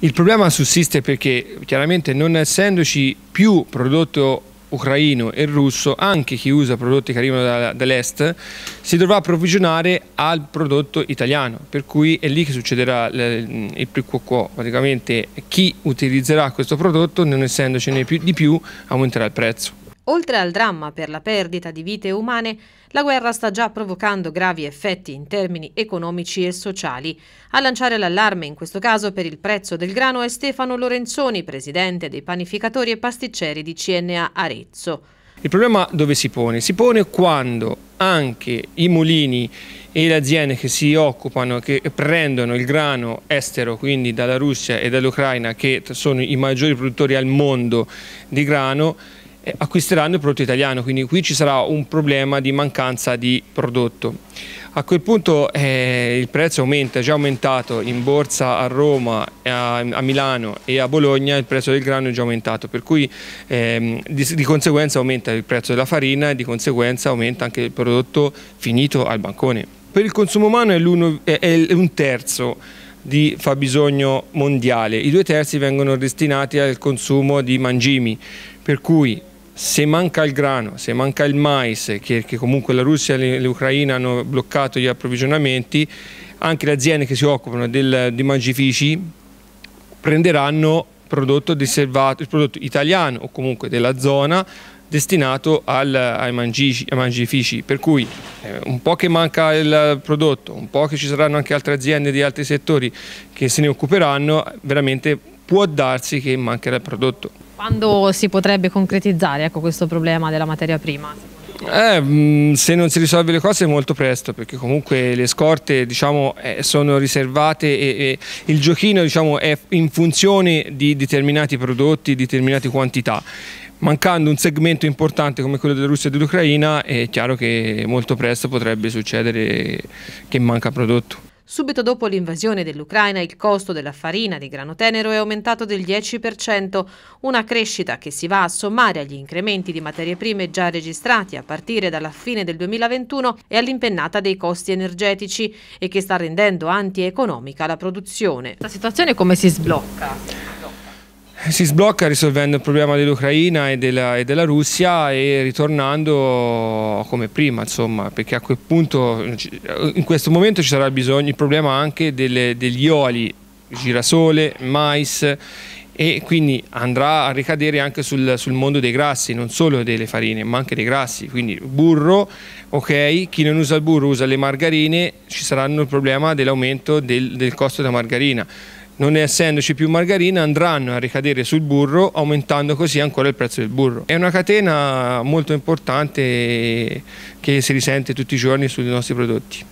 Il problema sussiste perché chiaramente non essendoci più prodotto ucraino e russo, anche chi usa prodotti che arrivano dall'est, si dovrà approvvigionare al prodotto italiano, per cui è lì che succederà mm, il, il pricuocuo, praticamente chi utilizzerà questo prodotto non essendoci più, di più aumenterà il prezzo. Oltre al dramma per la perdita di vite umane, la guerra sta già provocando gravi effetti in termini economici e sociali. A lanciare l'allarme in questo caso per il prezzo del grano è Stefano Lorenzoni, presidente dei panificatori e pasticceri di CNA Arezzo. Il problema dove si pone? Si pone quando anche i mulini e le aziende che si occupano, che prendono il grano estero, quindi dalla Russia e dall'Ucraina, che sono i maggiori produttori al mondo di grano, eh, acquisteranno il prodotto italiano, quindi qui ci sarà un problema di mancanza di prodotto. A quel punto eh, il prezzo aumenta, è già aumentato in borsa a Roma, eh, a, a, Milano e a Bologna il prezzo del grano è già aumentato, per cui eh, di, di, conseguenza aumenta il prezzo della farina e di conseguenza aumenta anche il prodotto finito al bancone. Per il consumo umano è, è un terzo di fabbisogno mondiale, i due terzi vengono destinati al consumo di mangimi, per cui se manca il grano, se manca il mais, che, che comunque la Russia e l'Ucraina hanno bloccato gli approvvigionamenti, anche le aziende che si occupano del, di mangifici prenderanno prodotto il prodotto italiano o comunque della zona destinato al, ai, mangici, ai, mangifici, per cui eh, un po' che manca il prodotto, un po' che ci saranno anche altre aziende di altri settori che se ne occuperanno, veramente può darsi che mancherà il prodotto. Quando si potrebbe concretizzare ecco, questo problema della materia prima? Eh, mm, se non si risolve le cose molto presto perché comunque le scorte diciamo, eh, sono riservate e, e il giochino diciamo, è in funzione di determinati prodotti, determinate quantità. Mancando un segmento importante come quello della Russia e dell'Ucraina è chiaro che molto presto potrebbe succedere che manca prodotto. Subito dopo l'invasione dell'Ucraina il costo della farina di grano tenero è aumentato del 10%, una crescita che si va a sommare agli incrementi di materie prime già registrati a partire dalla fine del 2021 e all'impennata dei costi energetici e che sta rendendo antieconomica la produzione. La situazione come si sblocca? si sblocca risolvendo il problema dell'Ucraina e della, e della, Russia e ritornando come prima, insomma, perché a quel punto in questo momento ci sarà bisogno, il problema anche delle, degli oli, girasole, mais e quindi andrà a ricadere anche sul, sul, mondo dei grassi, non solo delle farine, ma anche dei grassi. Quindi burro, ok, chi non usa il burro usa le margarine, ci saranno il problema dell'aumento del, del costo della margarina non essendoci più margarina andranno a ricadere sul burro aumentando così ancora il prezzo del burro. È una catena molto importante che si risente tutti i giorni sui nostri prodotti.